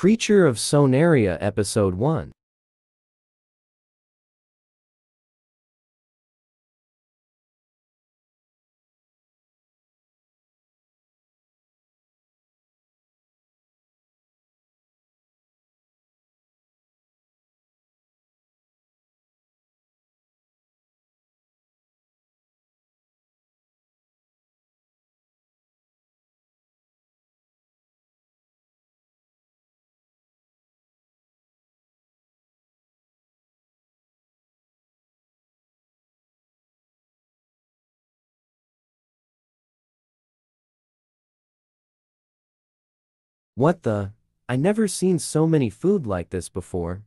Creature of Sonaria Episode 1 What the? I never seen so many food like this before.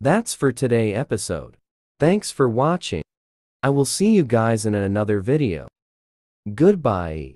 That's for today episode. Thanks for watching. I will see you guys in another video. Goodbye.